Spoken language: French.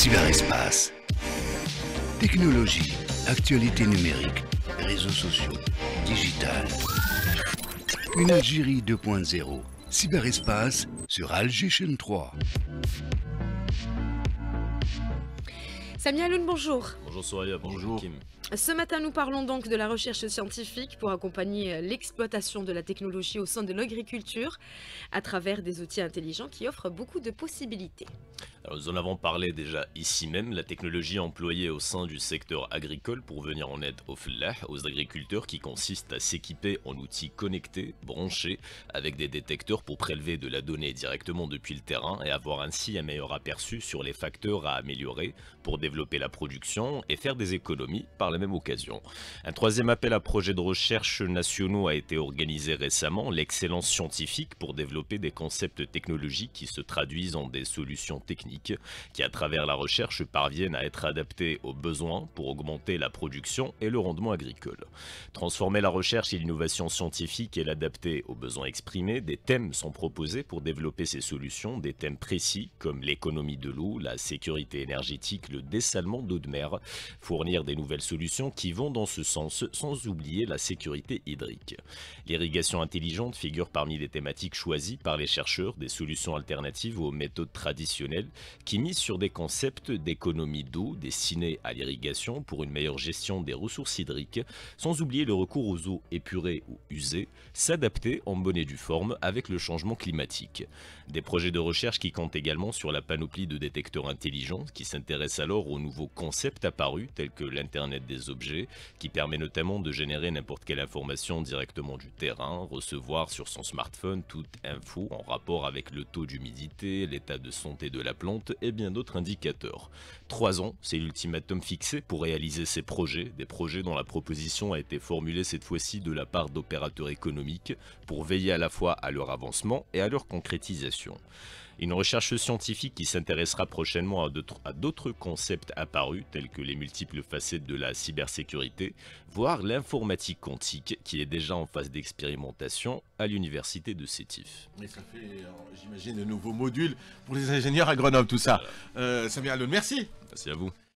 Cyberespace. Technologie, actualité numérique, réseaux sociaux, digital. Une Algérie 2.0. Cyberespace sur Algérie 3. Samia Aloun, bonjour. Bonjour Soraya, bonjour. Kim. Ce matin, nous parlons donc de la recherche scientifique pour accompagner euh, l'exploitation de la technologie au sein de l'agriculture à travers des outils intelligents qui offrent beaucoup de possibilités. Alors, nous en avons parlé déjà ici même, la technologie employée au sein du secteur agricole pour venir en aide aux aux agriculteurs qui consiste à s'équiper en outils connectés, branchés, avec des détecteurs pour prélever de la donnée directement depuis le terrain et avoir ainsi un meilleur aperçu sur les facteurs à améliorer pour développer développer la production et faire des économies par la même occasion. Un troisième appel à projets de recherche nationaux a été organisé récemment, l'excellence scientifique pour développer des concepts technologiques qui se traduisent en des solutions techniques qui à travers la recherche parviennent à être adaptées aux besoins pour augmenter la production et le rendement agricole. Transformer la recherche et l'innovation scientifique et l'adapter aux besoins exprimés, des thèmes sont proposés pour développer ces solutions, des thèmes précis comme l'économie de l'eau, la sécurité énergétique, le développement salement d'eau de mer. Fournir des nouvelles solutions qui vont dans ce sens, sans oublier la sécurité hydrique. L'irrigation intelligente figure parmi les thématiques choisies par les chercheurs, des solutions alternatives aux méthodes traditionnelles qui misent sur des concepts d'économie d'eau destinés à l'irrigation pour une meilleure gestion des ressources hydriques, sans oublier le recours aux eaux épurées ou usées, s'adapter en bonne et due forme avec le changement climatique. Des projets de recherche qui comptent également sur la panoplie de détecteurs intelligents qui s'intéressent alors nouveaux concepts apparus tels que l'Internet des objets, qui permet notamment de générer n'importe quelle information directement du terrain, recevoir sur son smartphone toute info en rapport avec le taux d'humidité, l'état de santé de la plante et bien d'autres indicateurs. Trois ans, c'est l'ultimatum fixé pour réaliser ces projets, des projets dont la proposition a été formulée cette fois-ci de la part d'opérateurs économiques pour veiller à la fois à leur avancement et à leur concrétisation. Une recherche scientifique qui s'intéressera prochainement à d'autres concepts apparus tels que les multiples facettes de la cybersécurité, voire l'informatique quantique qui est déjà en phase d'expérimentation à l'université de Sétif. Mais ça fait, euh, j'imagine, de nouveaux modules pour les ingénieurs à Grenoble, tout ça. Euh, Samir merci. Merci à vous.